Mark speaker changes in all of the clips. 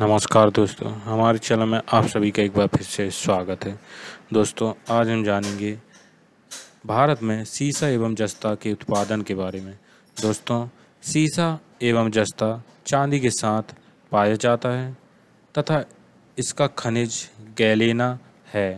Speaker 1: नमस्कार दोस्तों हमारे चैनल में आप सभी का एक बार फिर से स्वागत है दोस्तों आज हम जानेंगे भारत में सीसा एवं जस्ता के उत्पादन के बारे में दोस्तों सीसा एवं जस्ता चांदी के साथ पाया जाता है तथा इसका खनिज गैलेना है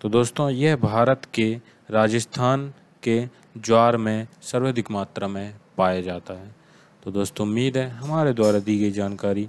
Speaker 1: तो दोस्तों यह भारत के राजस्थान के ज्वार में सर्वाधिक मात्रा में पाया जाता है तो दोस्तों उम्मीद है हमारे द्वारा दी गई जानकारी